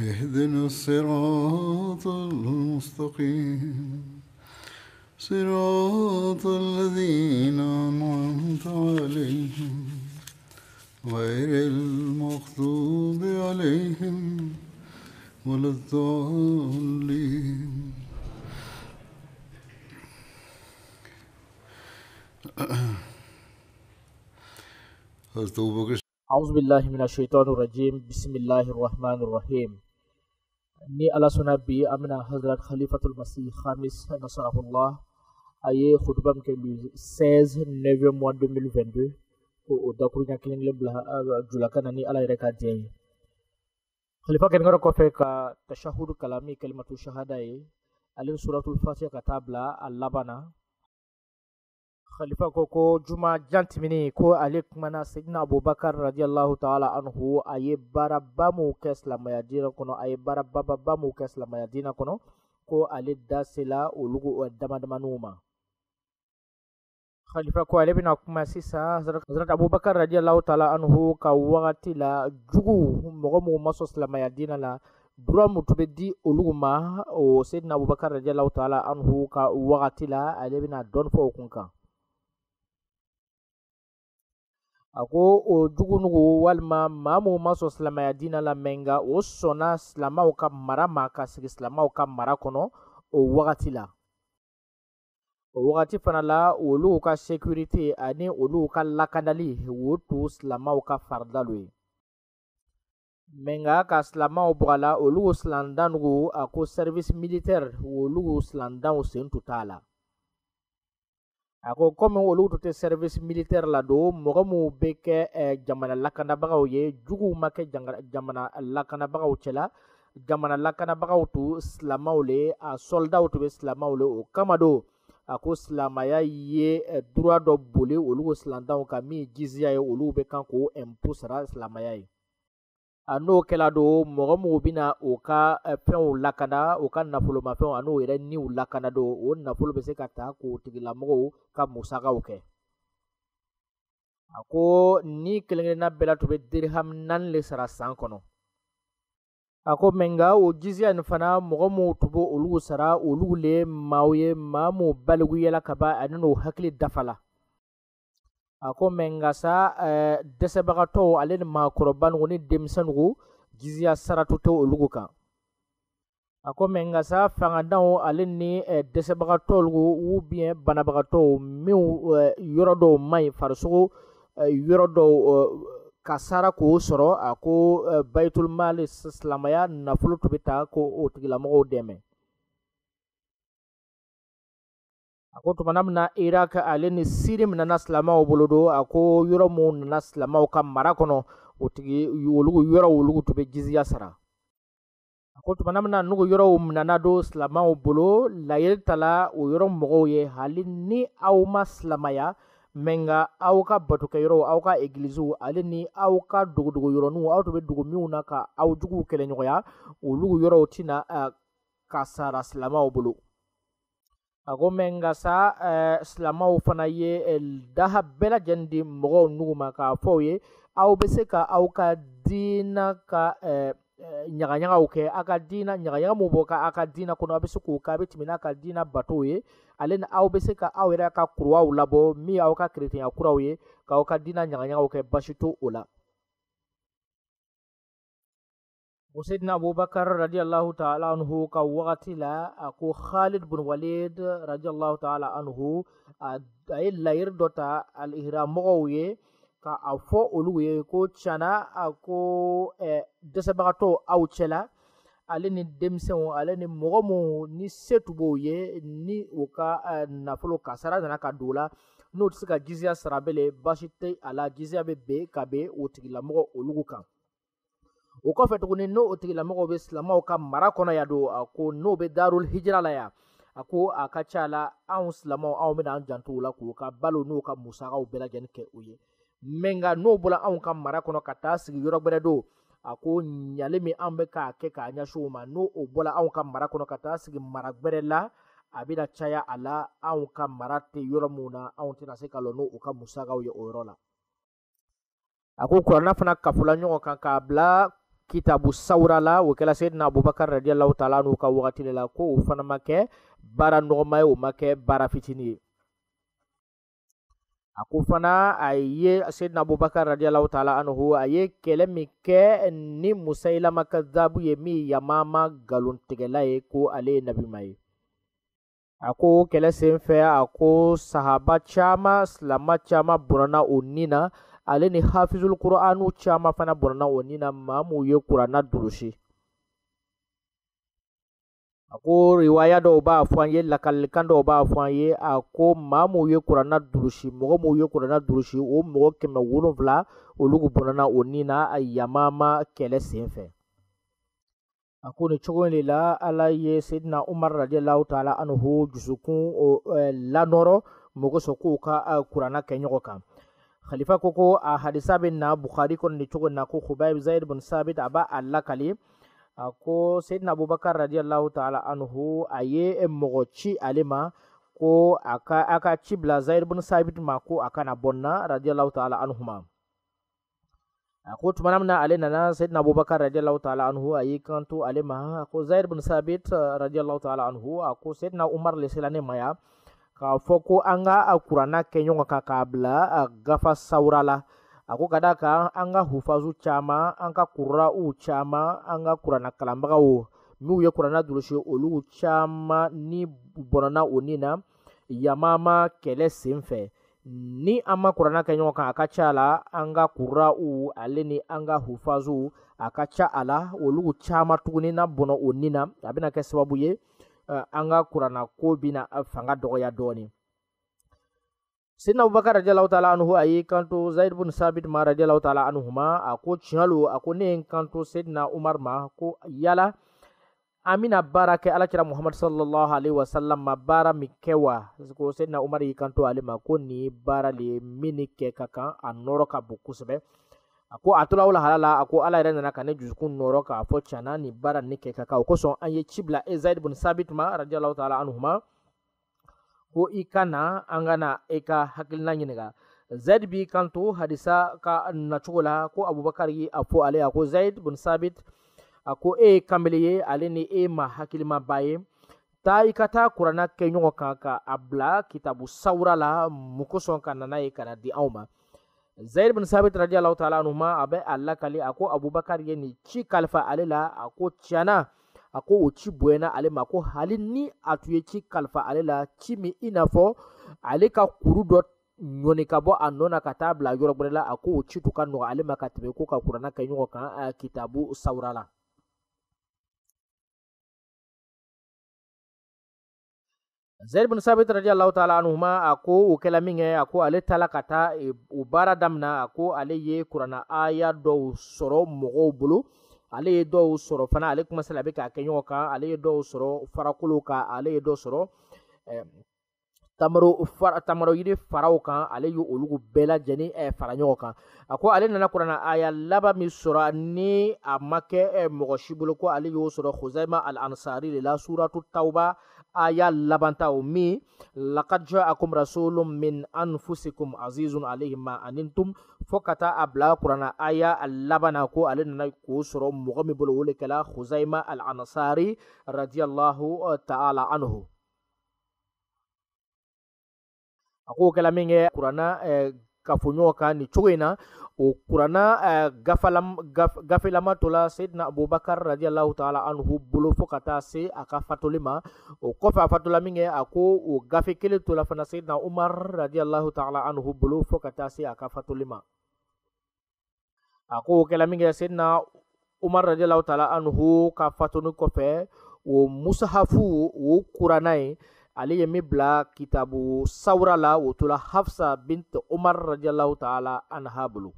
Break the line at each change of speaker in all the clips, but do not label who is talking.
اهدنا الصراط المستقيم صراط الذين أنعمت عليهم غير المغضوب عليهم ولا الضالين
أعوذ بالله من الشيطان الرجيم بسم الله الرحمن الرحيم ni alasuna bi amina bɛna hazrat khalifatul masih khamis nasarahullah a ye hutuba min kɛ le 16 9 mois 2022 ko o dakuruɲa kelen kelen bila julaka na ni ala yɛrɛ ka diɲɛ ye khalifa kɛrɛnkɛrɛ kɔfɛ ka tashahudu kalami kalimatu shahada ye ale ni suratul fatiha ka taa bila a khalifa ko ko juma jantimini ko ale kumana sayidina abubakar radiyallahu ta'ala anhu a ye baaraba mu kɛ silamaya dina kɔnɔ a ye baarabababa mu kɛ silamaya dina kɔnɔ ko ale da sela olugu dama ma khalifa ko ale bɛna kuma sisan hazrat abubakar radiyallahu ta'ala anhu ka wagati la jugu mɔgɔ minnu ma sɔn silamaya dina la dura mutu bɛ di olu ma o sayidina abubakar radiyallahu ta'ala anhu ka wagati la ale bɛna dɔɔni fɔ o kun kan a ko o jugunugu walima maa mu ma sɔn silamɛya diinɛ la mɛ nka o sɔnna silamaw ka mara ma ka sigi silamɛw ka mara kɔnɔ o wagati la o wagati fana la olu ka sekurite ani olu ka lakandali o tun silamaw ka faridalo ye mɛ nka ka silamaw bɔ a la olu a ko sɛrivisi militɛrɛ olu silandanw sen tun t'a la a ko komi olu tun tɛ sɛrivisi militɛri la don mɔgɔ minnu bɛ kɛ eh, jamana lakanabagaw ye juguw ma kɛ jamana lakanabagaw cɛla jamana lakanabagaw tun silamɛw le a sɔlidaw tun bɛ silamɛw le o kama don a ko silamaya ye dura dɔ boli olu silantanw kan min jiziya ye olu bɛ kan k'o impôt sara silamaya ye a n'o kɛla don mɔgɔ minnu bɛna o ka fɛnw lakana o ka nafolomafɛnw a n'o yɛrɛ niw lakana don o nafolo bɛ se ka ta k'o tigilamɔgɔw ka musakaw kɛ a ko ni kelen-kelenna bɛɛ la tun bɛ diriham naani le sara san kɔnɔ a ko mɛ nka o jiziya nin fana mɔgɔ minnu tun b'olu sara olu le maaw ye maa minnu balikuyala ka ban ani n'o hakili dafa la a ko mɛ nka sa eh, dɛsɛbagatɔw ale ni maakɔrɔbanugu ni denmisɛnugu jiziya saratu tɛ olugu kan a ko mɛ nka ale ni eh, dɛsɛbagatɔlugu u biyɛn banabagatɔw minw eh, yɔrɔ dɔw man ɲi yɔrɔ dɔw eh, k'o eh, sɔrɔ ako ko eh, bayitulmali silamaya nafolo tun bɛ ta ko o tigilamɔgɔw dɛmɛ a ko mina irak ale ni siri minɛna silamaw bolo do yɔrɔ mu nana silamaw ka mara kɔnɔ o olugu yɔrɔ olugu tun bɛ jiziya sara a ko mina nugu yɔrɔw minɛna um do silamaw bolo layeli tala o yɔrɔ mɔgɔw ye hali ni aw ma silamaya menga aw ka batokɛyɔrɔw aw ka egiliziw ale ni aw ka dogodogoyɔrɔnuw aw tun be dogo minw na ka aw juguw kɛlɛɲɔgɔnya olugu yɔrɔw tɛna uh, ah, kasara silamaw bolo ako men ka sa eh, silamaw fana ye eh, daha bɛɛ di mɔgɔw nugu ma k'a fɔ aw eh, ye aw bɛ se ka aw ka diina ka ɲagaɲagaw kɛ aw ka diina ɲagaɲaga mun bɔ ka aw ka diina kɔnɔ aw be se k'o kɛ aw bɛ tɛmɛ ka diina batow ye ale ni aw bɛ se ka aw yɛrɛ ka kuruwaw labɔ min aw ka keretenya kuraw ye k'aw ka diina ɲagaɲagaw kɛ basi to o la ko seydina abubakar radiallahu taala anhu ka wagati la a ko khalid bun walid radiallahu taala anhu a ye layiri dɔ ta alihira mɔgɔw ye ka a fɔ olu ye ko cana a ko eh, dɛsɛbagatɔ aw cɛla ale ni denmisɛnw ale ni mɔgɔ mu ni se tun ye ni u ka eh, nafolo kasara nana ka don o la n'o tɛ se ka jiziya sara bele baasi tɛ a la jiziya be be ka ben o tigilamɔgɔ olugu kan o kɔfɛ tuguni n'o tigilamɔgɔ bɛ silamɛw ka mara kɔnɔ yan don a ko n'o be darul hijira la ya a ko a ka ca la anw silamɛw anw bɛna an janto o la k'o ka balo n'o ka musakaw bɛɛ lajɛlen kɛ o ye mɛ n'o bɔra anw ka mara kɔnɔ ka taa sigi yɔrɔ wɛrɛ do a ko ɲali min an bɛ k'a kɛ k'a ɲɛsin o ma n'o o bɔra anw ka mara kɔnɔ ka taa sigi mara wɛrɛ la a bɛna caya a la anw ka mara tɛ yɔrɔ min na anw tɛna se ka lɔ n'o u ka musakaw ye o yɔrɔ la a ko kuranna fana kafula ɲɔgɔn kan k'a bila kitabu sawra la o kɛla seyidina abubakar radiallahu taala n'u ka wagati le la ko o fana ma kɛ baara nɔgɔma ye o ma kɛ baara fitini ye a ko fana a ye seyidina abubakar radiallahu taala anhu a ye kɛlɛ min kɛ ni musailama kazabu ye min yamama galontigɛla ye ko ale ye nabima ye a ko kɛlɛ sen fɛ a ko sahaba caaman silama caaman bɔnɔna o nin na ale ni hafizul qur'anu caman fana bɔnna o na maa ye kuranna durusi a riwaya dɔw b'a fɔ an ye b'a fɔ an ye ye kuranna durusi mɔgɔ mu ye kuranna durusi o mɔgɔ kɛmɛ wolonfila olu bɔnna o ni na a yamama kɛlɛ sen fɛ a ko la ala ye sedina umar radiyallahu ta'ala anhu dusukun eh, lanɔrɔ mɔgɔ sɔn k'u ka kuranna eh, kɛ kan khalifa koko uh, a hadisa uh, na bukhari kon ni cogo na ko khubayb zaid bin sabit aba alla kali uh, ko sayyidina abubakar radiyallahu ta'ala anhu aye mogo ci alima ko aka aka ci zaid bin sabit ma ko aka na bonna radiyallahu ta'ala anhuma ko tuma namna ale nana sayyidina abubakar radiyallahu ta'ala anhu aye kanto alima ko zaid bin sabit radiyallahu ta'ala anhu ko sayyidina umar le selane maya k'a fɔ ko an ka a kuranna kɛ ɲɔgɔn kan k'a bila gafa sawura la a ko ka da kan an ka hufazu caman an ka u caman an ka kuranna kalanbagaw n'u ye kuranna durusi olu caman ni bɔnɔna o ni na yamama kɛlɛ sen fɛ ni an ma kuranna kɛ ɲɔgɔn kan a ka ca la an ka kura'u ale ni an ka hufazu a ka ca a la olu caman tuguni na bɔnɔ o ni na a bena kɛ sababu ye an ka kuranna ko bɛna fanga dɔgɔya dɔɔni sidina abubakar radiyalaw taala anhu a y'i kanto zayid bin sabit ma radiyalaw taala anhu ma a ko tiɲɛ lo a ko ne ye n kanto sidina umar ma ko yala an bɛna baara kɛ alakira muhamadu sallallahu alaihi wa ma baara min kɛ wa ko sidina umar y'i kanto ale ma ko nin baara le ye min ni kɛ ka kan a nɔrɔ ka bon kosɛbɛ a ko a tora o lahala a ko ala yɛrɛ nana ka ne dusukun nɔrɔ k'a fɔ tiɲɛna nin baara nin kɛ ka kan o kosɔn an ye ci bila e zayid bin sabit ma radialahu taala anhuma ko i ka na an ka na i ka hakilina ɲininka zayid b'i kanto hadisa ka nacogo la ko abubakar ye a fɔ ale a ko zayid bin sabit a ko e ye kanbele ye ale ni e ma hakilimaba ye taa i ka taa kuranna kɛ ɲɔgɔn kan ka a bila kitabu sawura la mun kosɔn ka nana ye ka na di anw ma zaid bin sabit radiyallahu ta'ala anhu ma abai allah ako abubakar yani ci kalfa alila ako chana ako uci buena alima ko halin ni ye ci kalfa alila ci mi inafo ale ka kuru dɔ nyoni ka bɔ a nɔ na ka taa bila yɔrɔ wɛrɛ la a ko o ci tun ka nɔgɔ ale ma ka tɛmɛ ko ka kɛ ɲɔgɔn eh, kitabu saurala zaid bin sabit radiyallahu ta'ala anhu ma a ko o kɛla min kɛ a ko ale taala ka taa o e, baara damina a ko ale ye kurana aya dɔw sɔrɔ mɔgɔw bolo ale ye dɔw sɔrɔ fana ale kuma sala a bɛ k'a kɛ ɲɔgɔn kan ale ye dɔw sɔrɔ farakolo kan ale ye dɔ sɔrɔ tamaro fara tamaro yiri faraw kan ale ye olu bɛɛ fara ɲɔgɔn kan a ko ale nana kurana aya laban min sɔrɔ ni a ma kɛ mɔgɔ si bolo ko ale y'o sɔrɔ hosɛma al ansari de la suratu tawba aya labantaw min laqad ja'akum rasulun min anfusikum azizun alayhi ma anintum fo ka taa a bila kuranna aya a labana ko ale nana k'o sɔrɔ mɔgɔ min bolo o le kɛla huzaima al ansari radiyallahu ta'ala anhu a k'o kɛla min kɛ kuranna kafoɲɔgɔn kan nin cogo in na وقرنا غفلم غفلما تولا سيدنا ابو بكر رضي الله تعالى عنه بلو فكتا سي اكا فاتولما وكوفا فاتولا مينغي اكو وغفي كيل تولا فنا سيدنا عمر رضي الله تعالى عنه بلو فكتا سي اكا فاتولما اكو كلا مينغي سيدنا عمر رضي الله تعالى عنه كا فاتونو كوفي ومصحفو وقرناي ale ye min bila kitabu sawura la o tola hafsa bint umar radiallahu taala anha bolo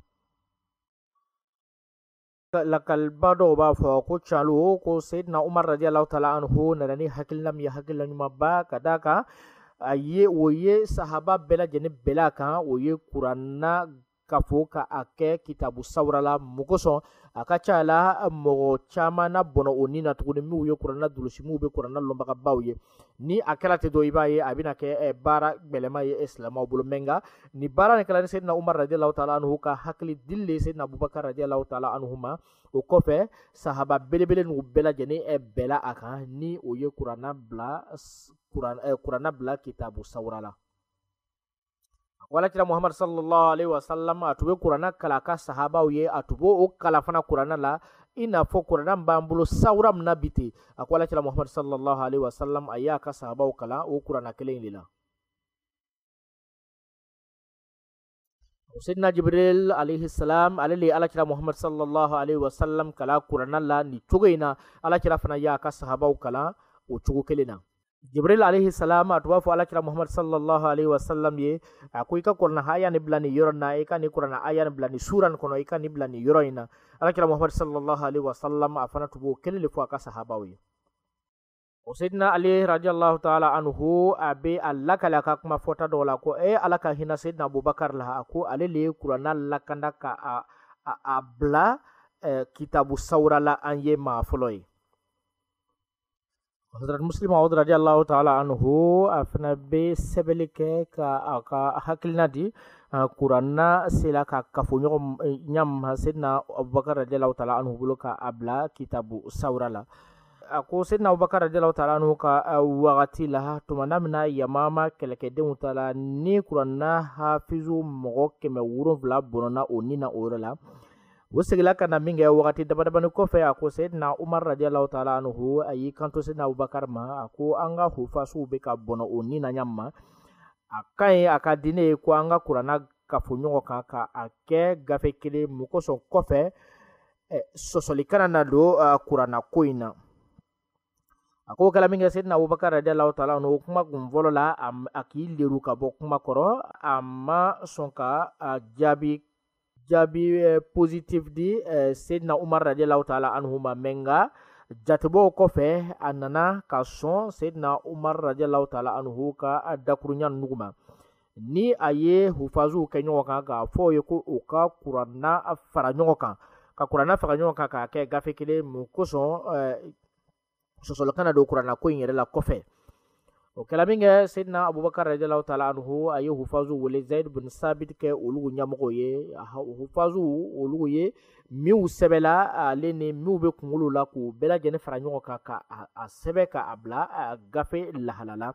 lakalbadhowba fɔ ko calo ko sayidina umar radialahu taala anhu nana ni hakilina min ye hakilina ɲumanba ka da kan a ye o ye sahaba bɛɛ lajɛlen bɛl'a kan o ye kuranna ka fɔ ka a kɛ kitabu sawura la mun kosɔn a ka ca la mɔgɔ caman na bɔnɔ o ni na tuguni minw ye kuranna durusi minw be kuranna lɔnbagabaw ye ni a kɛra tɛ dɔ i b'a ye a bena kɛ eh, baara gwɛlɛma ye eh, silamaw bolo mɛn nga ni baara ni kɛla ni sedina umar radialahu taala anhu ka hakili dili le sedina abubakar radialahu taala anhu ma o kɔfɛ sahaba belebele n'u bɛɛ lajɛlen eh, bɛɛla a kan ni o ye kuranna bila kuranna bila kitabu sawura la walakira muhammad sallallahu alaihi wasallam a tun be kuranna kala a ka sahabaw ye a tun b'o kala fana kuranna la i n'a fɔ kuranna b'an bolo sawura min na sallallahu alaihi wasallam a y'a ka sahabaw kala o kuranna kelen de la jibril alaihi salam ale le alakira muhamad sallallahu alaihi wasallam kala kuranna la nin cogo in na fana y'a ka sahabaw kala o cogo jibril alayhi salam atuwafu alakira muhammad sallallahu alayhi wasallam ye ako ika korna haya ni blani yorona ika ni korna aya ni blani suran kono ika ni blani yoroina alakira muhammad sallallahu alayhi wasallam afana tubo kelele fo aka sahabaw ye o seydina ali radiallahu taala anhu a be a kuma fɔta dɔ ko e ala hina seydina abubakar la a ale le kurana lakanda ka a, a, a bila eh, kitabu sawura la an ye maa Hazrat Muslim Maud radiyallahu ta'ala anhu afana be sɛbɛli kɛ ka a ka hakilina di kuranna uh, sela ka kafoɲɔgɔn um, ɲam sedina abubakar radiyallahu ta'ala anhu bolo ka a bila kitabu sawra la a ko abubakar radiyallahu ta'ala anhu ka uh, wagati la tuma na mina yamama kɛlɛkɛdenw ta la ni kuranna hafizu mɔgɔ kɛmɛ wolonfila bɔnɔna o ni na la o segila ka na min kɛ wagati kɔfɛ a ko seyidina umar radialahu taala anuhu a y'i kanto seyidina abubakar ma e, a ko an ka hufasuw be ka bɔnɔ o ni na a ka ɲi a ka di ne ye ko an ka kurana kafoɲɔgɔn kan ka a kɛ gafe kelen mun kosɔn kɔfɛ sɔsɔli kana na don kurana ko in na a ko kɛla min seyidina abubakar radialahu taala anu kuma kun fɔlɔ la a k'i leru ka bɔ kuma kɔrɔ a ma sɔn ka jaabi jaabi eh, di eh, umar radiallahu taala anhuma menga jatebɔw kɔfɛ a nana ka sɔn sedina umar radiallahu taala anhu ka dakuruɲa nuguma ni a ye hufazuw kɛ ɲɔgɔn kan k'a fɔ ye ko u ka kuranna fara ɲɔgɔn kan ka kuranna fara ɲɔgɔn kan k'a kɛ gafe kelen mun kosɔn eh, sɔsɔlɔ kana kuranna ko in yɛrɛ la kɔfɛ Ok, la minge, Sayyidna Abou Bakar Radjala w tala anhou, a yo hou fazou w le zayt boun sabit ke ou lougou nyam gwo ye, a hou hou fazou ou lougou ye, mi ou sebe la, a le ne mi ou be konglou la, pou be la jene franyou w ka sebe ka abla, a gapi la halala.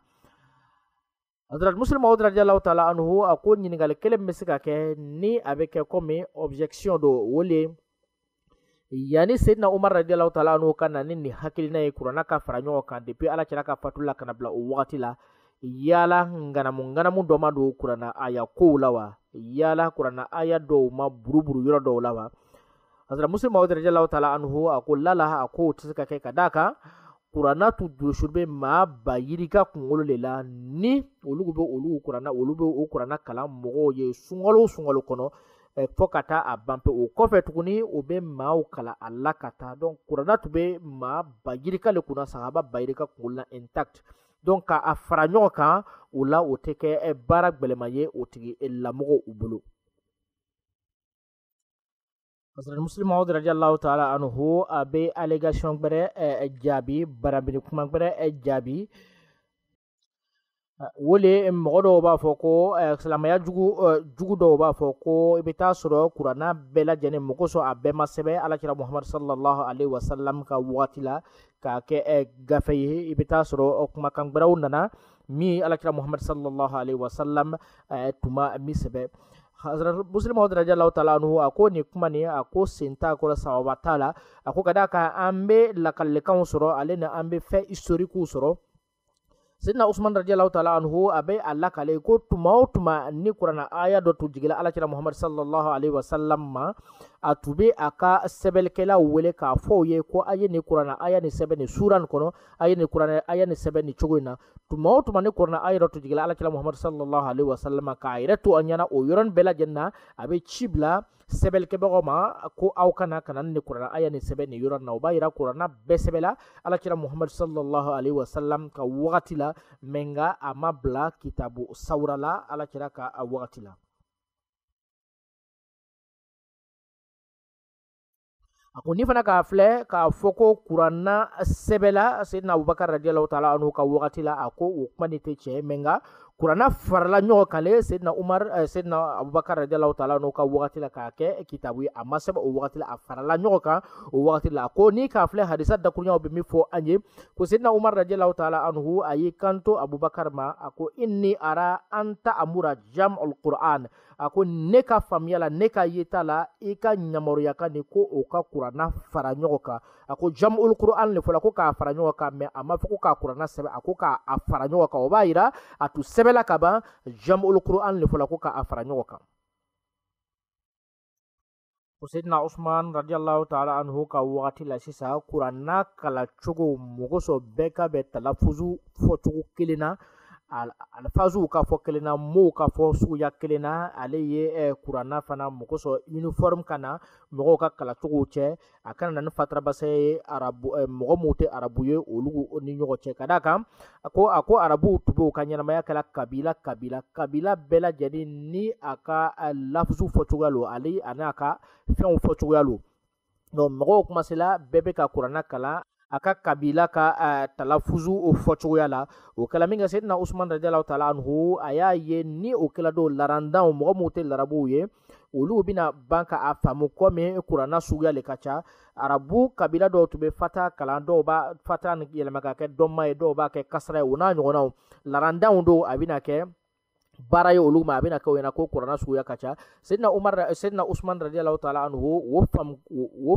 Andrade, Moussel Mou, Radjala w tala anhou, a koun nye nga le keleb mese kake, ni aveke kome objeksyon do w le... yani sayidina umar radialahu taala anhu ka na ni nin hakilina ye kurana ka fara ɲɔgɔn kan depi ala cɛla ka fatu kana bila o wagati la yala nganamu nganamu dɔ ma don kurana aya kow la wa yala kurana aya dɔw ma buruburu yɔrɔ dɔw la wa hazrat musa maud radialahu taala anhu a ko lala a kow tɛ se ka kɛ ka daa kan kurana tu jɔsi bɛ maa ba yirika kunkolo de la ni olu be olu kurana olu bɛ o kurana kalan mɔgɔw ye sunkalo sunkalo kɔnɔ fɔ ka taa a ban pewu o kɔfɛ tuguni o bɛ maaw kala a la ka taa donc kuranna tun bɛ maa bayirika le kunna sahaba bayirika kunkolo la intact donc ka a fara ɲɔgɔn kan o la o tɛ kɛ baara gbɛlɛma ye o tigi lamɔgɔ lamɔgɔw bolo. masarani muslim maud radiallahu taala anhu a bɛ allegation gbɛrɛ jaabi barabini kuma gbɛrɛ jaabi o mɔgɔ dɔw b'a fɔ ko silamɛya jugu dɔw b'a fɔ ko i bɛ taa sɔrɔ kuranna bɛɛ lajɛlen mɔgɔ sɔn a bɛɛ ma sɛbɛn alakira muhamadu sallallahu alaihi wasalam ka wagati la k'a kɛ gafe ye i bɛ taa sɔrɔ kumakan gbɛrɛw nana min alakira muhamadu sallallahu alaihi wasalam tuma min sɛbɛn hazrat muslim maud radiallahu taala anhu a ko nin kuma nin a ko sen t'a kɔrɔ sababa t'a ka d'a kan an bɛ lakalikanw sɔrɔ ale ni an bɛ fɛn historikiw sɔrɔ sidna usman radiallahu taala anhu a be a lakale ko tuma o tuma ni kurana aya do tun jigila alakira muhamad sallallahu alaihi wasallam ma a tun bɛ a ka sɛbɛnnikɛlaw wele k'a fɔ ye ko a ye nin kuranɛ a ye nin sɛbɛn nin sura nin kɔnɔ a ye nin kuranɛ a ye nin sɛbɛn nin cogo in na tuma o tuma ni kuranɛ a yɛrɛ tun jiginna alakira muhamadu sallallahu alaihi wa k'a yɛrɛ to a ɲɛna o yɔrɔnin bɛɛ lajɛlen na a bɛ ci bila sɛbɛnnikɛbagaw ma ko aw kana ka na nin a ye nin sɛbɛn nin yɔrɔ na o b'a yira kuranɛ bɛɛ sɛbɛla alakira muhamadu sallallahu alaihi wa ka wagati la mɛ a ma bila kitabu sawura alakira ka wagati la a ko ni fana k'a filɛ k'a fɔ ko kuranna sɛbɛla seyidina abubakar radialahu taala anu ka wagati la a ko o kuma ni tɛ tiɲɛ mɛn mɛ kurana farala ɲɔgɔn kan ale sedina umar eh, sedina abubakar radialahu taala n'o ka wagati la k'a kɛ kitabu ye a ma sɛbɛ o wagati la a farala ɲɔgɔn kan o wagati la ko ni k'a filɛ hadisa dakuruɲaw bɛ min fɔ an ye ko sedina umar radialahu taala anhu a y'i kanto abubakar ma a ko inni ara an amura jam alquran a ko ne ka faamuya la ne ka yeta la i ka ɲamaruya ka nin ko o ka kuranna fara ɲɔgɔn kan a ko jam alquran le fɔla ko k'a fara ɲɔgɔn kan mɛ a ma fɔ ko k'a kuranna sɛbɛ a ko k'a fara ɲɔgɔn kan o b'a yira a tun sɛbɛ sɛbɛla ka ban jamul quran le fɔla ko ka a fara ɲɔgɔn kan ko sedina usman radiallahu taala anhu ka wagati la sisan kuran n'a kala cogo mɔgɔ bɛɛ ka bɛ talafuzu fɔcogo kelen na alifazuw ka fɔ kelen na mow ka fɔ suguya kelen na ale ye eh, kuranna fana mɔgɔ sɔrɔ uniforme ka na mɔgɔw ka kalacogow cɛ a kana na ni fatarabasa ye arabu eh, mɔgɔ minw tɛ arabu ye olu ni ɲɔgɔn cɛ ka da kan a ko a ko arabuw tun b'u ka ɲɛnamaya kɛla kabila kabila kabila bɛɛ lajɛlen ni a ka eh, lafuzu fɔcogoya lo ale ani a ka fɛnw fɔcogoya lo donc mɔgɔw kumasela bɛɛ bɛ ka kuranna kalan a ka kabila ka talafuzu o fɔcogoya la o kɛla min kɛ seyidina usman radialahu taala anhu a y'a ye ni o kɛla dɔw larandanw mɔgɔ minw tɛ larabuw ye olu bena ban ka a faamu komi kuranna suguya le ka ca arabu kabila dɔw tun be fata kalan dɔw b'a fata yɛlɛma ka kɛ dɔnma ye dɔw b'a kɛ kasara ye o n'a ɲɔgɔnnaw larandanw do a bena kɛ baara ye olu ma a bena kɛ o ɲɛna ko kurana suguya ka ca sedina umar sedina usman radiyallahu ta'ala anhu o faamu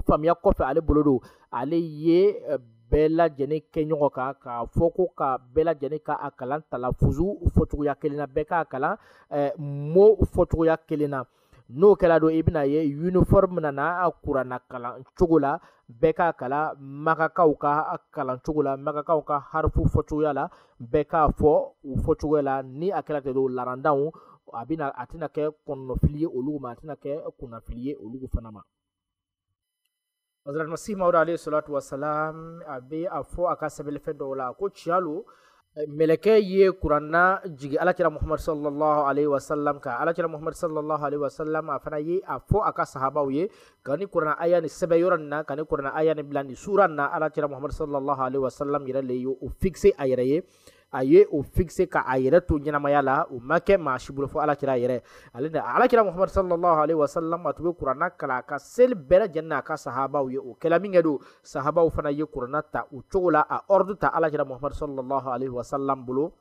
faamuya kɔfɛ ale bolo do ale ye eh, bɛɛ lajɛlen kɛ ɲɔgɔn kan k'a fɔ ko ka bɛɛ lajɛlen k'a kalan talafuzu fɔcogoya kelen na bɛɛ k'a kalan eh, mo fɔcogoya kelen na n'o kɛla do i bena ye uniforme nana kuranna kalan cogo la bɛɛ k'a kala magakaw ka kalancogo la magakaw ka harifu fɔcogoya la bɛɛ k'a fɔ u fɔcogoya la ni a kɛra ten don larandanw a bɛna a tɛna kɛ kɔnɔnɔfili ye olu ma a tɛna kɛ kunnafili ye olu fana ma hazrat masih mawud alayhi salatu wasalam a bɛ a fɔ a ka sɛbɛlifɛn dɔw la ko tiɲɛ mɛlɛkɛ ye kuranna jigi alakira muhamadu sallallahu alaihi wasallam ka alakira muhamadu sallallahu alaihi wasallam a fana ye a fɔ a ka sahabaw ye ka ni kuranna aya ni sɛbɛ yɔrɔ nin na ka ni kuranna aya ni bila nin sura nin na alakira muhamadu sallallahu alaihi wasallam yɛrɛ le ye o fixe a yɛrɛ ye a ye o fixe ka a yɛrɛ to ɲɛnamaya la o ma kɛ maa si bolo fɔ alakira yɛrɛ ale na alakira muhamadu sallallahu alaihi wasallam a tun bɛ kuranna kalan a ka seli bɛɛ lajɛlen n'a ka sahabaw ye o kɛla min kɛ don sahabaw fana ye kuranna ta o cogo la a ɔridu ta alakira muhamadu sallallahu alaihi wasallam bolo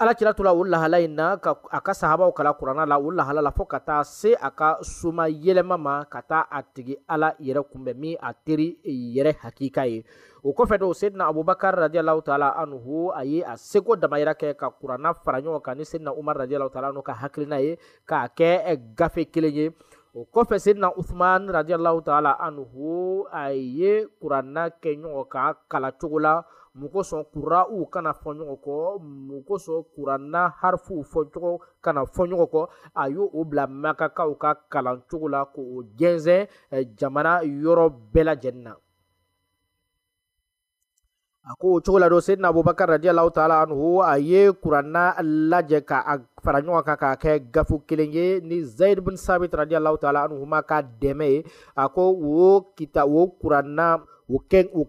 alakira tora o lahala in na ka a ka sahabaw kala kuranna la o lahala la fɔɔ ka taa se a ka soma yɛlɛma ma ka taa a tigi ala yɛrɛ kunbɛ min a teri yɛrɛ hakika ye o kɔfɛ dɔw sedina abubakar radialahu taala anhu a ye a seko damayira kɛ ka kuranna fara ɲɔgɔn kan ni sedina umar radialahu taala anhu ka hakilina ye k'a kɛ gafe kelen ye o kɔfɛ sedina uthman radiallahu taala anhu a ye kuranna kɛ ɲɔgɔn kan kala cogo la mu kosɔn kura'u kana fɔ ɲɔgɔn kɔ mu kosɔn kuranna harifuw fɔcogo kana fɔ ɲɔgɔn kɔ a y'o o bila makakaw ka kalancogo la k'o jɛnsɛn jamana yɔrɔ bɛɛ lajɛlen na a ko o cogo la don seyidina abubakar radiyallahu taala anhu a ye kuranna lajɛ ka a fara ɲɔgɔn kan k'a kɛ gafu kelen ye ni zayid bin sabit radiyallahu taala anhu ma ka dɛmɛ ye a ko o kita o kuranna o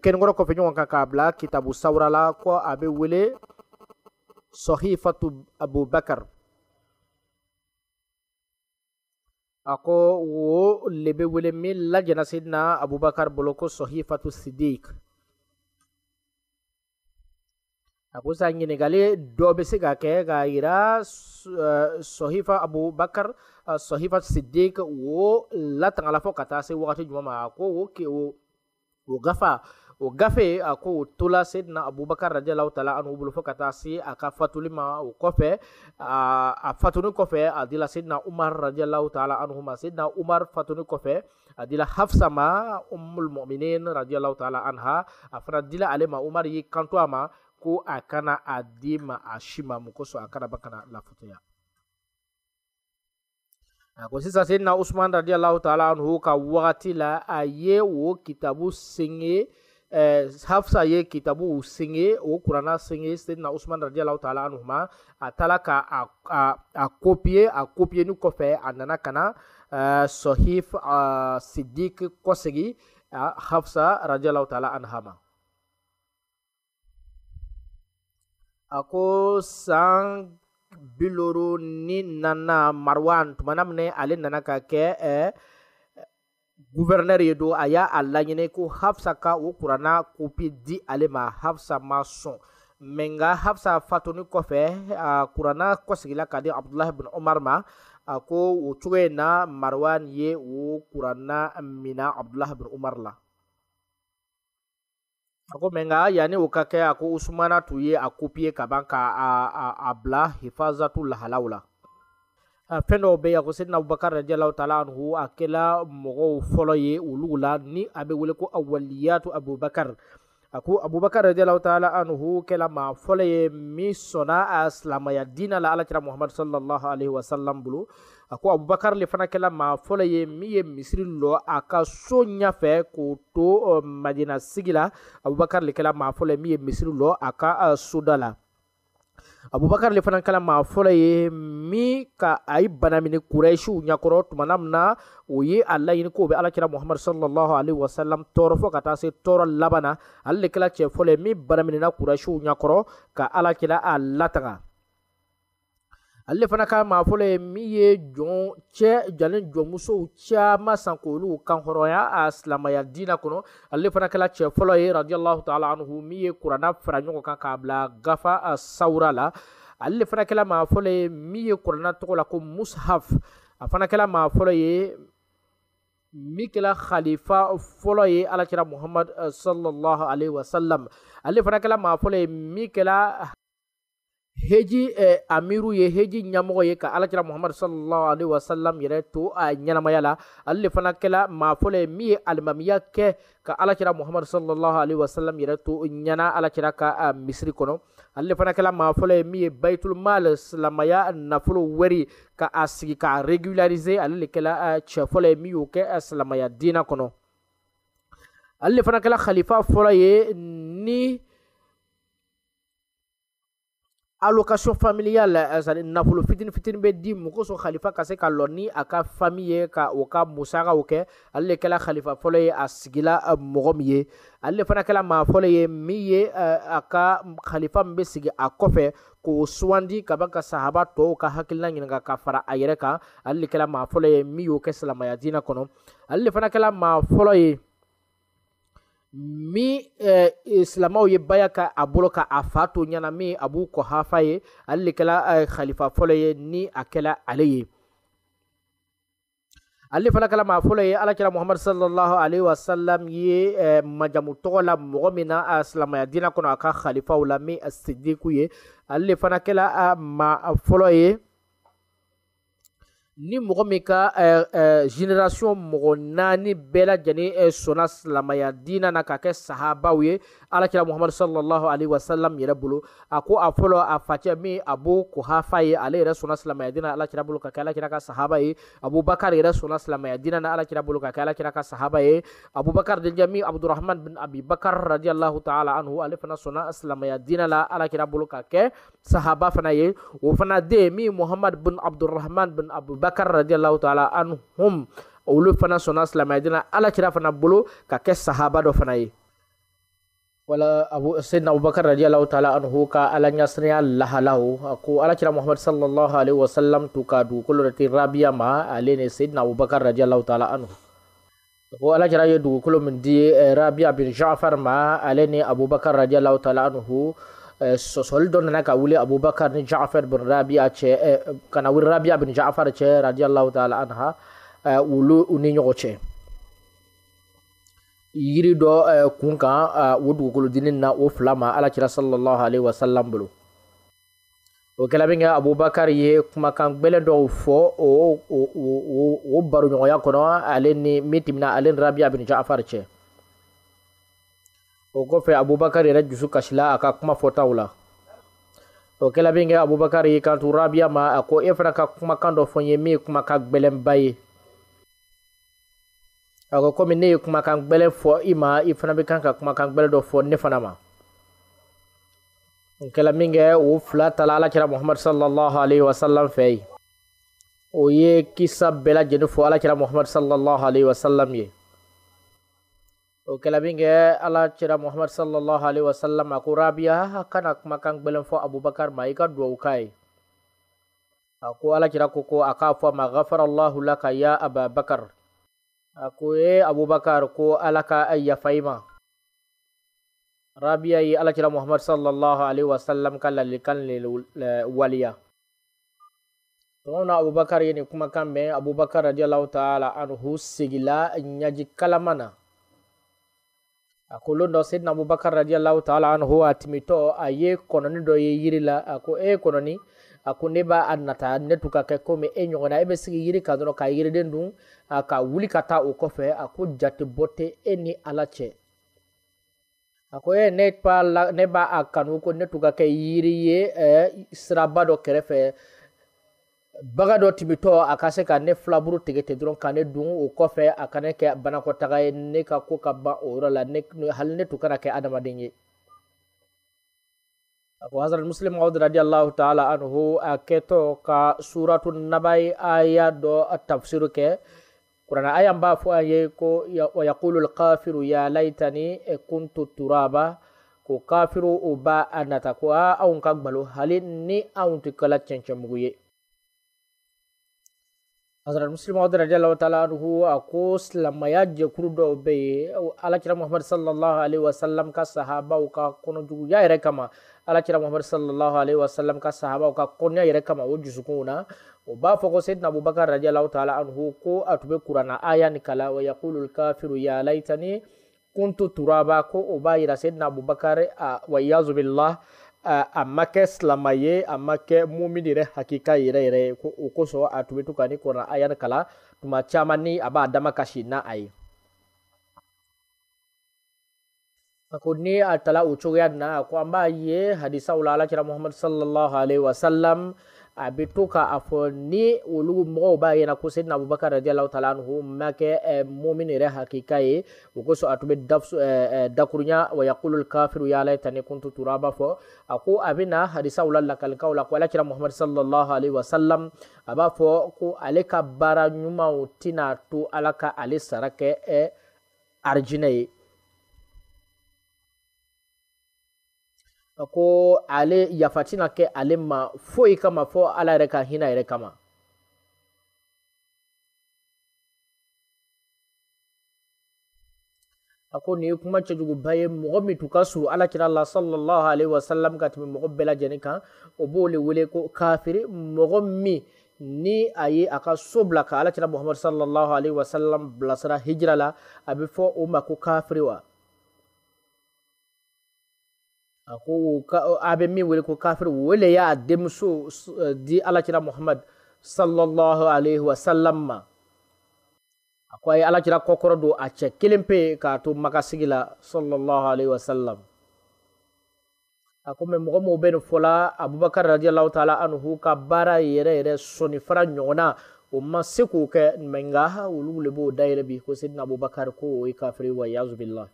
kɛnikɔrɔ kɔfɛ ɲɔgɔn kan k'a bila kitabu sawura la ko a bɛ wele sɔhifatu abubakar a ko wo le bɛ wele min lajɛna seyidina abubakar bolo ko sɔhifatu sidik a ha, kusa ɲinigali dɔ be lah. se ka kɛ ka yira eh, sohifa abubakar eh, sohifa sidik wo latagala fɔ ka taa se wagati juma ma a ko o gafa o gafe a ko o tola sedina abubakar radiallahu taala anu bolo fɔ ka taa se a ka fatuli ma o kɔfɛ a ah, ah, fatuni kɔfɛ a dila sedina umar radiallahu taala anhu ma sedina umar fatuni kɔfɛ a dila hafsa ma ummulmuminin radiallahu taala anha a ah, fana dila ale ma umar yi kanto a ma ko a kana a di ma a si ma mu kosɔn a kana ba kana lafutaya a ko sisan se na usman radiyallahu ta'ala anhu ka wagati la a ye o kitabu senge eh, hafsa ye kitabu senge o kurana senge se na usman radiyallahu ta'ala anhu ma a taala ka a a a kopiye a kopiye ni kɔfɛ a nana kana uh, eh, sahif uh, eh, siddiq kɔsegi uh, eh, hafsa radiyallahu ta'ala anha ma a ko san biloro ni nana marwan tumana minɛ ale nana ka kɛ eh, guvɛrnɛri ye do a y' a laɲini ko hafsa ka o kuranna kopi di ale ma hafsa ma sɔn mɛ nka hafsa fatoni kɔfɛ a kuranna kɔsegila ka di abdulahi bin umar ma a ko o cogo ye na marwan ye o kuranna mina abdulahi bin omar la A ko mɛ nka yanni o ka kɛ a ko Usumana tun ye a copier ka ban k'a bila hifazatu lahalaw la fɛn dɔw bɛ yen a ko Sedina Abubakar radialahu taala anhu a kɛla mɔgɔw fɔlɔ ye olu la ni a bɛ wele ko awaliyatu Abubakar a ko abubakar radialahu taala anhu kɛla maa fɔlɔ ye min sɔnna a silamaya dina la alakira muhamadu salallahu alaihi wasalam bolo a ko abubakar le fana kɛla maa fɔlɔ ye min ye misiri lɔ a ka so ɲafɛ k'o to madina sigi la abubakar le kɛla maa fɔlɔ ye min ye misiri lɔ a ka eh, soda la abubakar le fana kala ma fɔlɔ ye min ka a yi banamini minɛ kurɛsiw ɲakɔrɔ tumana mina o ye a laɲini k'o bɛ alakira muhamadu sallallahu alaihi wasalam tɔɔrɔ fɔɔ ka taa se tɔɔrɔ labana na ale le kɛla cɛ fɔlɔ ye min banaminina minɛna kurɛsiw ɲakɔrɔ ka alakira a lataga ale fana ka maafɔlɔ ye min ye jɔn cɛ jalen jɔnmusow caaman san k'olu kankɔrɔya a silamaya diina kɔnɔ ale fana kɛla cɛ fɔlɔ ye radiyallahu taala anhu min ye kurana fara ɲɔgɔn kan k'a bila gafa a sawura la ale le fana kɛla maa fɔlɔ ye min ye kurana tɔgɔ la ko mushaf a fana kɛla maa fɔlɔ ye min kɛla khalifa fɔlɔ ye alakira muhamad sallallahu alaihi wasallam ale fana kɛla maa fɔlɔ ye min kɛla heji eh, amiru ye heji ɲamɔgɔ ye ka alakira muhamadu salallahu alaihi wasalam yɛrɛ to a ɲɛnamaya la ale le fana kɛla maa ye min ye alimamiya kɛ ka alakira muhamadu salallahu alaihi wasalam yɛrɛ to ɲɛna alakira ka a misiri kɔnɔ ale le fana kɛla maa ye min ye baitulmal silamaya nafolo wɛri ka a sigi k'a régularize ale le kɛla cɛ fɔlɔ ye min y'o kɛ silamaya diina kɔnɔ ale le fana kɛla khalifa fɔlɔ ye ni allocation familiale euh, nafolo fitini fitini bɛ di mɔgɔ sɔn khalifa ka se ka lɔ ni a ka fami ka o ka musagaw kɛ ale le kɛla khalifa fɔlɔ ye a sigila mɔgɔ euh, min ye ale le fana kɛla maa fɔlɔ ye min ye a euh, ka khalifa min sigi a kɔfɛ k'o sugandi ka ban sahaba tɔw ka hakilina ɲininka ka fara a yɛrɛ kan ale le kɛla fɔlɔ ye min y'o kɛ silamaya diinɛ kɔnɔ ale fana kɛla maa fɔlɔ ye mi eh, silamaw ye baya ka a bolo ka a fa to ɲana min a b'u kɔ hafa ye ale kɛla eh, khalifa fɔlɔ ye ni a kɛla ale ye ale fana kɛla maa fɔlɔ ye alakira muhamad salallahu alaihi wasalam ye eh, majamu tɔgɔ la mɔgɔ min na a silamaya dina kɔnɔ a ka khalifaw la min sidiku ye ale de fana kɛla ma fɔlɔ ye ni mɔgɔ min ka generation mɔgɔ naani bɛɛ lajɛlen sɔnna silamaya diinɛ na ka kɛ sahabaw ye alakira muhammadu sallallahu alaihi wa sallam yɛrɛ bolo a ko a fɔlɔ a facɛ min a b'o ko hafa ye ale yɛrɛ sɔnna silamaya diinɛ na alakira bolo ka kɛ alakira ka sahaba ye abubakar yɛrɛ sɔnna silamaya diinɛ na alakira bolo ka kɛ alakira ka sahaba ye abubakar denkɛ min abudurahman bin abibakar radiyallahu ta'ala anhu ale fana sɔnna silamaya diinɛ la alakira bolo ka kɛ sahaba fana ye o fana den min muhammadu bin abudurahman bin abu abubakar radiallahu taala anhum olu fana sɔnna silamɛdina ala cira fana bolo ka kɛ sahaba dɔ fana ye wala abu sayyidina abubakar radiyallahu ta'ala anhu ka alanya sanya lahalahu ko alakira muhammad sallallahu alaihi wasallam to ka du kullu rati rabiya ma alene sayyidina abubakar radiyallahu ta'ala anhu ko alakira ya du kullu min di rabiya bin ja'far ma alene abubakar radiyallahu ta'ala anhu solidon nana ka wuli abubakar ni jafar bin rabia cɛ kana wuli rabia bin jafar cɛ radiyallahu ta'ala anha wulu ni ɲɔgɔn cɛ yiri dɔ kun kan o dugukolo dinin na o fila ma alakira sallallahu alaihi wasallam bolo o kɛla min kɛ abubakar ye kumakan gbɛlɛn dɔw fɔ o baroɲɔgɔnya kɔnɔ ale ni min tɛmɛna ale ni rabia bin jafar cɛ o kɔfɛ abubakar yɛrɛ jusu kasila a ka kuma fɔtaw la o kɛla binkɛ abubakar y' kantu rabiya ma a ko e fana ka kumakan dɔ fɔn ye min kuma ka gwɛlɛnba ye a ko komi ne ye kumakan gwɛlɛn fɔ i ma i fana be kan ka kumakan gwɛlɛn dɔ fɔ ne fana ma n kɛla minkɛ o fila tala alakira muhamadu salalahu alaihi wasalam fɛ o ye kisa bɛɛ lajɛni fɔ alakira muhamadu salalahu alaihi wasalam ye Kelabing eh. ala cira Muhammad sallallahu alaihi wasallam aku rabiah akan aku makan belum fa Abu Bakar mai kan dua ukai. Aku ala cira kuku aku fa maghfar Allahu laka ya Abu Bakar. Aku eh Abu Bakar ku ala ka ayya faima. Rabiah eh, ala cira Muhammad sallallahu alaihi wasallam kalalikan lil waliya. Tuna Abu Bakar ini kumakan me Abu Bakar radhiyallahu taala anhu sigila nyaji kalamana. mana. ko londo seydna aboubacar radiallahu taala anhu a timito a ye kononi ɗo ye yirila ko eh, eh, e kononi ko neɓa annata netuka ke komi e ñogona eɓe sigi yiri kadono ka yiriden ɗum ka wulikata o kofe ako jati botte e ni alace ako e eh, neba a kanu ko netuka ke yiri ye sirabado kerefe eh, baga dɔ timitɔ a ka se ka ne filaburu tigɛ ten dɔrɔn ka ne dun o kɔfɛ a ka ne kɛ banakɔtaga ye ne ka ko ka ban o yɔrɔ la ne hali ne tun kana kɛ adamaden ye a ko hazrat muslim aud radiallahu taala anhu a kɛtɔ ka suratu nabai aya dɔ tafsiru kɛ kurana aya n b'a fɔ an ye ko wa yaqulu lkafiru ya laitani e kuntu turaba ko kafiru o b'a a nata ko a anw ka gbalo hali ni anw tɛ kala cɛncɛnmugu ye hazrat muslim maud radiallahu taala anhu ako silamaya jɛkulu dɔw bɛ ye alakira muhamad sallallahu alaihi wasallam ka sahabaw ka kɔnɔjuguya yɛrɛ kama alakira muhamad sallallahu alaihi wasallam ka sahabaw ka kɔnɔya yɛrɛ kama o jusukunw na o b'a fɔ ko abubakar radiallahu taala anhu ko a kurana aya ni kala wa yaqulu lkafiru ya laitani kuntu turaba ko o b'a yira sayidina abubakar wayazu billah a ma kɛ silama ye a ma kɛ mumin yɛrɛ hakika yɛrɛ yɛrɛ ye ko o kosɔn a tun bɛ to ka ni kɔrɔ ayari kala tuma caman ni a b'a dama kasi na a ye a ko ni a tala o cogoya na a ko an b'a ye hadisaw la alakira muhamadu sallallahu alaihi wasallam a bɛ to k'a fɔ ni olu mɔgɔw b'a yira ko seyidina abubakar radiyalaw taala anhu ma kɛ mɔmin yɛrɛ hakika ye o kosɔn a tun bɛ dakurunya wa yakulu kafiru ya laita ni kuntu turaba fɔ a ko a bɛna hadisaw la lakalikaw la ko alakira muhammad sallallahu alaihi wasallam a b'a fɔ ko ale ka baara ɲumanw tɛna to ala ka ale sara kɛ arijinɛ ye ko ale yafa na kɛ ale ma foyi kama fɔ ala yɛrɛ ka hinɛ yɛrɛ kama a ko nin ye kuma cɛjuguba ye mɔgɔ min tun ka surun alakira la sallallahu alaihi wasallam ka tɛmɛ mɔgɔ bɛɛ lajɛlen kan o b'o le wele ko kafiri mɔgɔ min ni a ye a ka so bila ka alakira muhamadu sallallahu alaihi wasallam bilasira hijira la a bɛ fɔ o ma ko kafiri wa abe min wele ko kafiri wele y'a denmuso di alakira muhamad sallallahu alaihi wasallam ma a ko a alakira kɔkɔrɔ don a cɛ kelen pe k'a to makasigi la sallallahu alaihi wasallam a ko mɛ mɔgɔ mɔgɔ bɛ nin fɔla abubakar radiallahu taala anhu ka baara yɛrɛ yɛrɛ sɔnni fara ɲɔgɔnna o ma se k'o kɛ mɛ nka olu le b'o dayɛlɛ bi ko sedina abubakar ko o ye kafiri wa yazubillah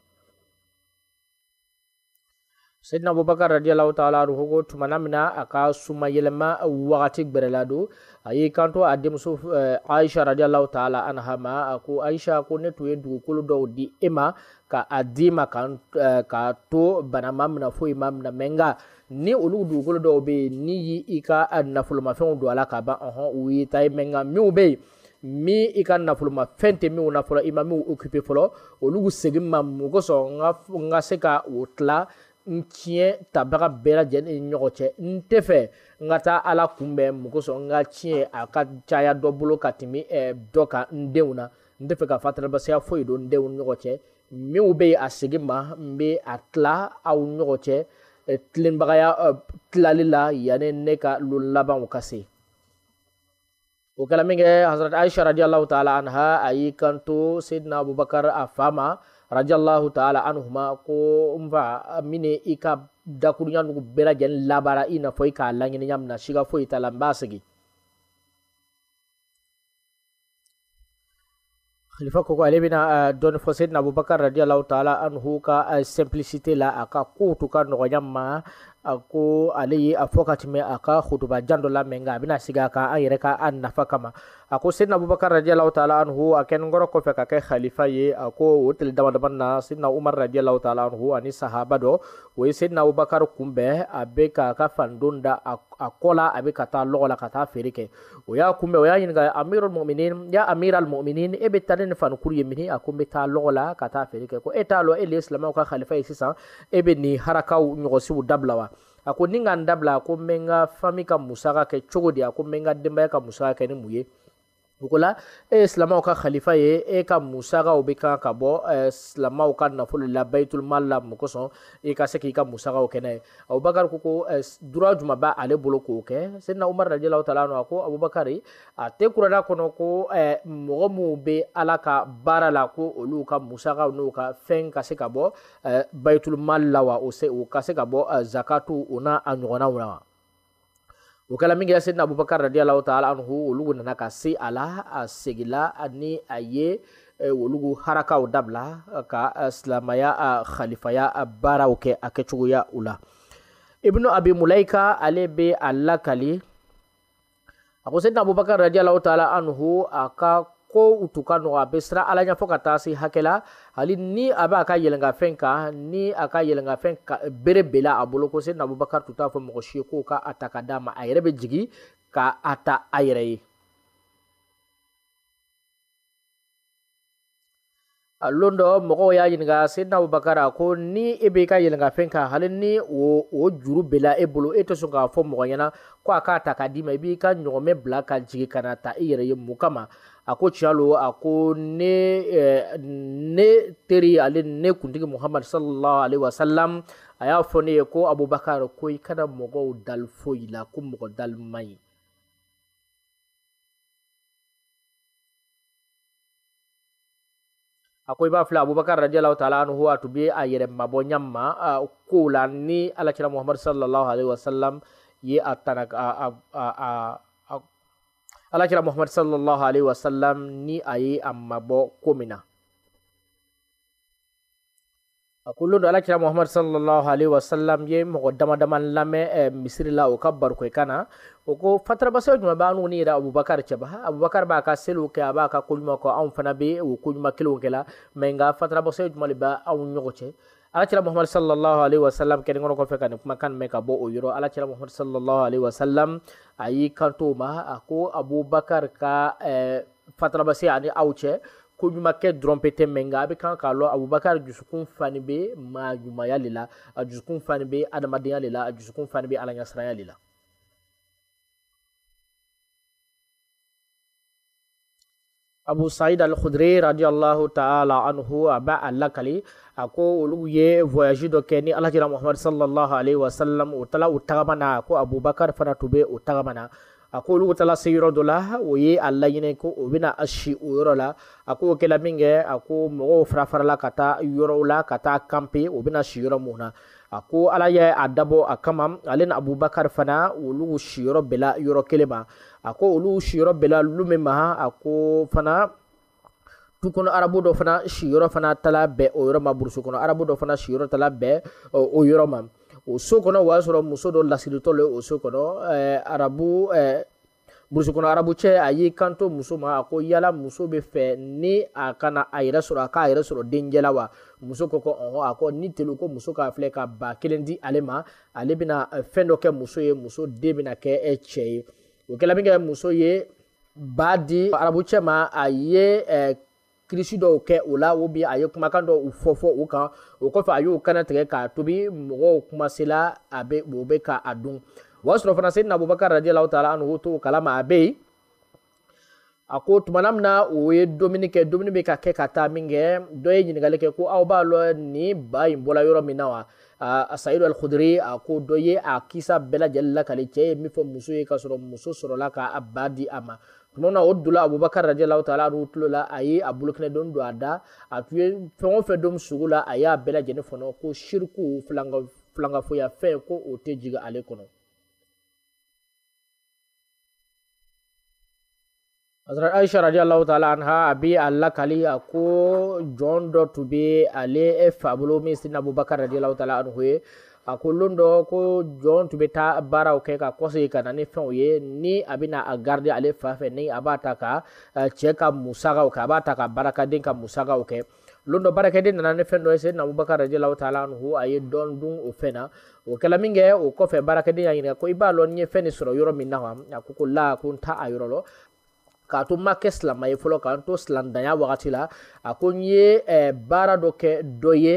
sayidina abubakar radiallahu taala anhu ko tumana min na a ka suma yɛlɛma wagati gbɛrɛla don a y'i kanto a denmuso eh, aisha radiallahu taala anha ma a ko aisha ko ne tun ye dugukolo dɔw di e ma ka a eh, d'i ma ka to bana ma mina foyi ma mina mɛ nka ni olu dugukolo dɔw bɛ yen ni y'i ka nafolomafɛnw don a la ka ban ɔhɔn u y'i ta ye mɛ nka minnu bɛ yen min i ka nafolomafɛn tɛ minnu na fɔlɔ i ma minnu okipe fɔlɔ olu segin ma mun kosɔn n ka se ka o tila n tiɲɛ tabaga bɛɛ lajɛlen ni ɲɔgɔn cɛ n tɛ fɛ n ka taa ala kunbɛn mun kosɔn n ka tiɲɛ a ka caya dɔ bolo ka tɛmɛ dɔ kan n denw na n tɛ fɛ ka fatarabasaya foyi don n denw ni ɲɔgɔn cɛ minnu bɛ yen a segin ma n bɛ a tila aw ni ɲɔgɔn cɛ tilenbagaya tilali la yanni ne ka lon labanw ka se. o kɛla min kɛ hazrat aisha radiyallahu ta'ala anha a y'i kanto sayidina abubakar a fa ma radiallahu taala anhuma ko nfa mine i ka dakuruya nugu labara i n'a fɔ i k'a laɲini ɲa mina siga foyi t'a n b'a segi khalifa ko ko ale bɛna eh, dɔɔni fɔ sedina abubakar radiallahu taala anhu ka eh, simplicité la a ka kow ka nɔgɔya ma ako ko ale ye a fɔ ka tɛmɛ a ka hutuba jan dɔ lamɛn nka a bɛna sigi a kan an yɛrɛ ka an nafa kama a ko sidina abubakar radiyalaw taala anhu a kɛnɛkɔrɔ kɔfɛ ka kɛ khalifa ye a ko o tile dama dama na sidina umar radiyalaw taala anhu ani sahaba dɔ o ye sidina abubakar kunbɛn a bɛ k'a ka fanidon da a kɔ la a bɛ ka taa lɔgɔ la ka taa feere kɛ o y'a kunbɛn o y'a ɲininka amirul mu'minin ya amiral mu'minin e be taa ne ni fanikuru ye mini a ko n bɛ taa lɔgɔ la ka taa feere kɛ ko e t'a lɔ e le ye silamɛw ka khalifa ye sisan e be ni harakaw ɲɔgɔnsiw dabila wa a ko ni ka n dabila a ko n bɛ n ka fami ka musaka kɛ cogo di a ko n bɛ n ka denbaya ka musaka kɛ ni mun ye dugu e eh, ye silamaw ka khalifa ye e ka musagaw bɛ kan ka bɔ eh, silamaw ka nafolo la bayitulmal la mun kosɔn i ka se k'i ka musagaw kɛnɛ ye abubakar ko ko dura juma b'a ale bolo k'o kɛ sɛnɛna umar radialaw ta la a ko abubakari a tɛ kuranna kɔnɔ ko mɔgɔ minnu bɛ ala ka baara la ko olu ka musagaw n'u ka fɛn ka se ka bɔ bayitulmal la wa o ka se ka bɔ zakatu o n'a a ɲɔgɔnnaw la wa o mingi ya kɛra sedina abubakar radialahu taala anhu olugu nana ka se a la a segila ani a ye e, olugu harakaw dabila ka silamaya khalifaya baaraw kɛ a kɛcogoya u la ibnu abi mulaika ale be a lakali a ko sedina abubakar taala anhu a ka ko utu ka nɔgɔ a bɛ siran ala ɲɛfɔ ka taa se hakɛ la hali ni a b'a ka yɛlɛnkafɛn kan ni a ka yɛlɛnkafɛn bere bela a bolo ko sedina abubakar tun t'a fɔ mɔgɔ si ye k'o ka a ta ka d'a ma a yɛrɛ bɛ jigi ka a ta a yɛrɛ ye. a loon dɔ mɔgɔw y'a ɲininga sedina abubakara ko ni i be i ka yɛlɛnkafɛn kan hali ni o, o juru bela e bolo i tɛ sɔn k'a fɔ mɔgɔ ɲɛna ko a k'a ta ka di ma i e b'i ka ɲɔgɔnmɛ bila ka jigi kana ta i e yɛrɛ ye mun kama a ko tiɲɛ lo a ko ne eh, ne teri ale ne kuntigi muhamad sallallahu alaihi wasallam a y'a fɔ ne ye ko abubakar ko i kana mɔgɔw dali foyi la ko mɔgɔ dali man a ko i b'a filɛ abubakar radialahu taala anhu a tun be a yɛrɛ mabɔ ɲa ma la ni alakira muhamad sallallahu alaihi wasallam ye a tana a alakira muhammad sallallahu alaihi wasallam ni a ye a mabɔ ko alakira muhammad sallallahu alaihi wasallam ye mɔgɔ dama dama lamɛn eh, misiri la o ka barikwekan na o ko fatarabasaw jumɛn b'an n'u ni yɛrɛ abubakar cɛ ha abubakar b'a ka seliw kɛ a b'a ka koɲuman kɔ anw fana bɛ o koɲuman kelenw kɛ la mɛ nka fatarabasaw jumɛn de b'anw ɲɔgɔn alakira muhamad sallallahu alaihi wasallam kɛnɛkɔnɔ kɔfɛ ka nin kumakan mɛn ka bɔ o yɔrɔ alakira muhamad sallallahu alaihi wasallam a y'i kanto o ma a ko abubakar ka eh, fatarabase ani aw cɛ ko ɲumankɛ dɔrɔn pe tɛ mɛ nka a bɛ kan k'a lɔn abubakar dusukun fani bɛ maa ɲumanya le la a dusukun fani bɛ adamadenya le la a dusukun fani bɛ alaɲasiranya la abu saïd al khudri radiyallahu ta'ala anhu aba ba ala kali a ko olu ye voyage dɔ kɛ ni alakira muhamad sallallahu alaihi wasallam u taala ko abubakar fana tube bɛ ako tagama na a ko olu taala se yɔrɔ dɔ la o ye a laɲini ko o bɛna a si o yɔrɔ la a ko o kɛla min kɛ a ko mɔgɔw la ka taa kampe o bɛna si yɔrɔ mun na a ko abubakar fana olu siyɔrɔ bɛɛ la yɔrɔ a ko olu siyɔrɔ bɛɛ la olu min ma a ko fana tukɔnɔ arabu dɔ fana siyɔrɔ fana tala bɛn o yɔrɔ ma burusi kɔnɔ arabu dɔ fana siyɔrɔ tala bɛn o yɔrɔ ma o so kɔnɔ o y'a sɔrɔ muso dɔ lasiritɔ le o so kɔnɔ ɛɛ eh, arabu ɛɛ eh, burusi kɔnɔ arabu cɛ a y'i kanto muso ma a ko yala muso bɛ fɛ ni a kana a yɛrɛ sɔrɔ a k'a yɛrɛ sɔrɔ dencɛ la wa muso ko ko ɔhɔn a ko ni telu ko muso k'a filɛ ka ba kelen di ale ma ale bɛna eh, fɛn dɔ kɛ muso ye muso den bɛna kɛ cɛ ye. o kɛla min kɛ muso ye ba di arabu cɛ ma a ye eh, kirisi dɔw kɛ o la o bi a ye kumakan dɔw fɔ fɔ o kan o kɔfɛ a y'o kana tigɛ k'a tobi mɔgɔw kumasela a bɛ o bɛ ka a dun o y'a sɔrɔ fana seyidina abubakar radiyalaw taala anhu to o kalama a bɛ yen a ko tumana min na o ye dumuni kɛ dumuni bɛ ka kɛ ka taa min kɛ dɔ ye ɲininkali kɛ ko aw b'a lɔ nin ba in bɔla yɔrɔ min na wa sayidu alkhudri a ko dɔ ye a kisa bɛɛ lajɛlen la kale cɛ ye min fɔ muso ye ka sɔrɔ muso sɔrɔla k'a ba di a ma tuma na o dola abubakar radialahu taala anu tulo la a ye a bolokɛnɛ dɔni don a da a tun ye fɛn o fɛn don sugu la a y'a bɛɛ lajɛlen fɔnɔ ko shiriku filankafoya fɛn ko o tɛ jigi ale kɔnɔ Hazrat Aisha radiyallahu ta'ala anha a bi Allah kali a ko jɔn dɔ tun bɛ ale fa min sin Abubakar radiyallahu ta'ala anhu ye a ko lon dɔ ko jɔn tun bɛ taa baaraw kɛ ka kɔsegin ka na ni fɛnw ye ni a bɛna a garde ale fa fɛ ni a b'a ta ka eh, cɛ ka musakaw kɛ a b'a ta ka baarakaden ka musakaw kɛ lon dɔ baarakɛden nana ni fɛn dɔ ye sɛnɛ Abubakar radiyallahu ta'ala anhu a ye dɔɔni dun o fɛn na o kɛla min kɛ o kɔfɛ baaraden y'a ɲininka ko i b'a lɔn n ye fɛn nin sɔrɔ yɔrɔ min na wa a ko ko la ko n t'a a yɔrɔ lɔ k'a to ma kɛ silama ye fɔlɔ k'an to silamɛdanya wagati la a ko n ye baara dɔ kɛ dɔ ye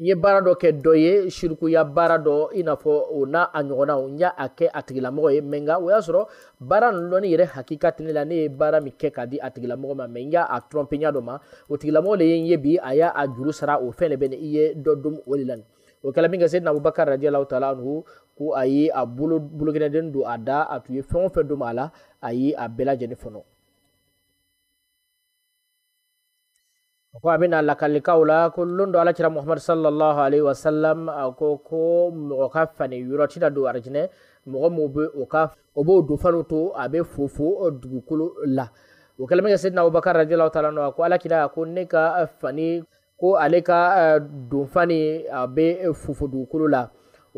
n ye baara dɔ kɛ dɔ ye sirikuya baara dɔ i n'a fɔ o n'a a ɲɔgɔnnaw n y'a kɛ a tigilamɔgɔ ye mɛ nka o y'a sɔrɔ baara ninnu dɔnni yɛrɛ hakika tɛ ne la ne ye baara min kɛ k'a di a tigilamɔgɔ ma mɛ n y'a a trompe ɲa dɔ ma o tigilamɔgɔ de ye n ye bi a y'a juru sara o fɛn de bɛ na i ye dɔ dun o de la nin o kɛla min kɛ seyidina abubakar radiyalaw taala anhu ko a ye a bolo bolokɛnɛden don a da a tun ye fɛn o fɛn don a la a ye a bɛɛ lajɛlen fɔnɔ a ko a bɛna lakalikaw la ko lon dɔ alakira muhamadu sallallahu alaihi wa sallam a ko ko mɔgɔ ka fani yɔrɔ tɛna don arijinɛ mɔgɔ min bɛ o ka o b'o don faniw to a bɛ fofo dugukolo la o kɛlen bɛ kɛ sɛdina abubakar radiyallahu ta'ala nɔ a ko alakira ko ne ka fani ko ale ka don fani a bɛ fofo dugukolo la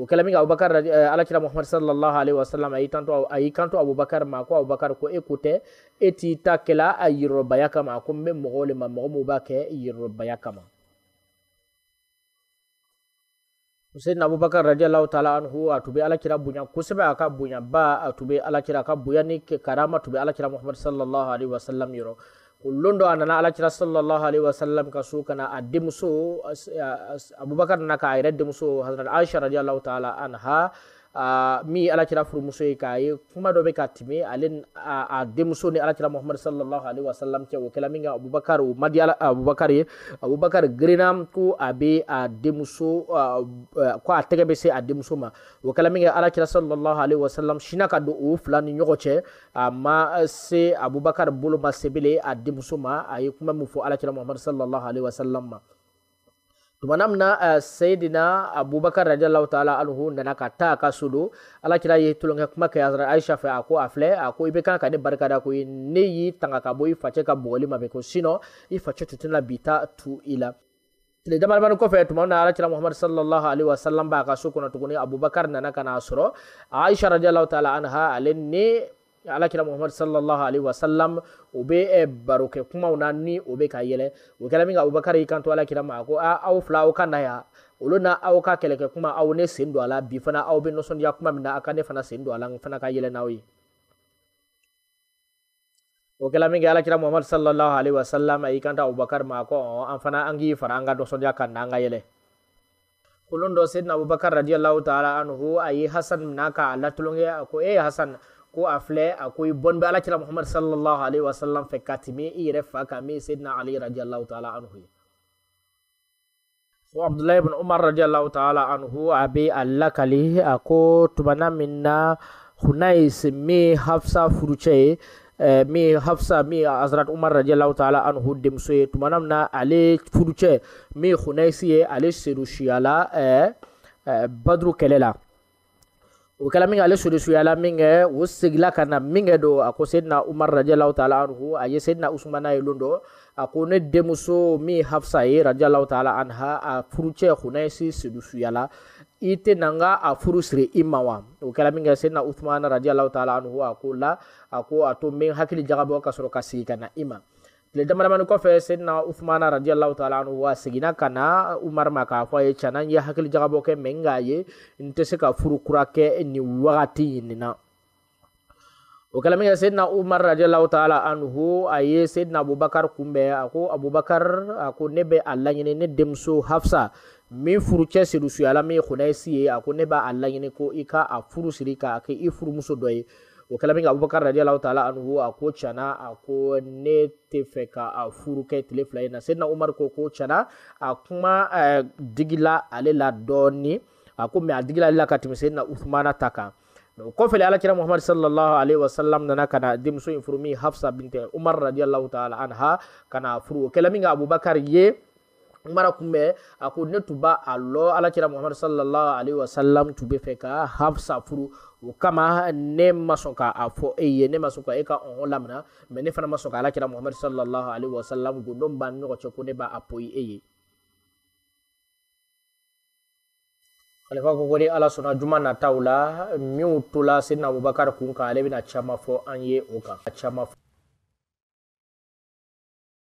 o kɛla min kɛ abubakar uh, eh, alakira muhamad sallallahu alaihi wasallam a y'i kanto a y'i kanto abubakar ma ko abubakar ko e ko tɛ e t'i ta kɛla a yirɔbaya kama ko n bɛ mɔgɔw le ma mɔgɔ min b'a kɛ yirɔbaya kama sayyidina abubakar radiyallahu ta'ala anhu a tun bɛ alakira bonya kosɛbɛ a ka bonya ba a tun bɛ alakira a ka bonya ni karama tun bɛ alakira muhamad sallallahu alaihi wasallam yɔrɔ kullun do anana ala chira sallallahu alaihi wasallam ka su kana addimsu ya, abubakar naka ayradimsu hazrat aisha radhiyallahu ta'ala anha Uh, mi alakira furumuso ye k'a ye kuma dɔ bɛ ka tɛmɛ ale a denmuso ni alakira muhamadu sallallahu alaihi wa cɛ o kɛla min kɛ abubakar o madi abubakar ye abubakar girinna ko a bɛ a denmuso ko a tɛgɛ bɛ se a denmuso ma o kɛla min kɛ alakira sallallahu alaihi wa sina ka don o fila ni ɲɔgɔn cɛ a ma se abubakar bolo ma sebele a denmuso ma a ye kuma min fɔ alakira muhamadu sallallahu alaihi wa ma tuma namna uh, eh, sayidina abubakar radiallahu taala anhu nana ka taa ka so do alakira ye tulonkɛ kuma kɛ azara aisha fɛ a ko a filɛ a ko i bɛ kan ka ne barika da ko ne y'i tanga ka bɔ i facɛ ka bɔgɔli ma ko sinɔ i facɛ tun tɛna bi ta tu i la tile damadamani kɔfɛ tuma na alakira muhamad sallallahu alaihi wasallam b'a ka so kɔnɔ tuguni abubakar nana ka n'a sɔrɔ aisha radiallahu taala anha ale ni alakira muhamadu sallallahu alaihi wa sallam bɛ kumaw na ni yɛlɛ o ma ko aa ah, aw fila aw ka na yan olu na aw ka kɛlɛkɛ kuma aw ne sen don a la bi fana aw bɛ nisɔndiya kuma min na ka ne fana sen don a la n fana ka yɛlɛ n'aw ye o kɛla min kɛ alakira muhamadu sallallahu alaihi wa sallam a y'i kanto abubakar ma ko an fana k'i fara an ka kan na an ka yɛlɛ kolon dɔ ta'ala anhu k'a e ko a filɛ a ko i bɔni bɛ alakira muhamad salallahu alaihi wasalam fɛ ka tɛmɛ i yɛrɛ fa kan min ye sayidina ali radiallahu taala anhu ye ko abdulahi ibn umar radiallahu taala anhu a bɛ a lakali a ko tumana min na hunais min hafsa furucɛ ye min hafsa min azrat umar radiallahu taala anhu denmuso ye tumana min na ale furucɛ min hunaisi ye ale seru siyala baduru kɛlɛ la o kɛla min kɛ ale surusuyala min kɛ eh. o segila ka na min kɛ eh, don a ko sedina umar radialahu taala anhu a ye sedina usumana ye lon dɔ a ko ne denmuso min hafsa ye radialahu taala anha a ah, furucɛ hunaysi surusuyala i tɛna n ka a ah, furu siri i ma wa o kɛra min kɛ sedina usumana radialahu taala anhu a ko la a ko a to n hakili jagabɔ ka sɔrɔ ka sigi ka na i ma tile damadamani kɔfɛ sedina uthmana radiallahu taala anu wa segina ka na umar ma k'a fɔ a ye tiɲana n ye hakili jagabɔ kɛ mɛ n k'a ye n tɛ se ka furu kura kɛ nin wagati in na o kɛla min kɛ sedina umar radiallahu taala anhu a ye sedina abubakar kunbɛ a ko abubakar a ko ne bɛ a laɲini ne denmuso hafsa min furu cɛ sirusuyala min ye hunayisi ye a ko ne b'a a laɲini ko i ka a furu siri k'a kɛ i furumuso dɔ ye kɛla abubakar radialahu taala anhu a ko cana a ko ne tɛ fɛ ka a furu tile fila ye na sedina umar ko ko cana a kuma eh, digila ale la dɔɔni a ko mɛ a digila ale la ka tɛmɛ sedina uthmana ta kan o kɔfɛ alakira muhamad sallallahu alaihi wasallam nana kana denmuso in hafsa binte umar radialahu taala anha kana furu o min ka abubakar ye mara kunbɛ a ne tun b'a a lɔ alakira sallallahu alaihi wa sallam tun ka hafsa furu kama ne ma sɔn k'a ne ma sɔn ka e ka ne fana ma sɔn ka alakira sallallahu alaihi wa sallam gundo b'an ni ɲɔgɔn ko ne b'a poyi e ye. ko ko ni ala sɔnna juma nataw la minnu tola sena abubakar kun kan ale bɛna caman fɔ an ye o kan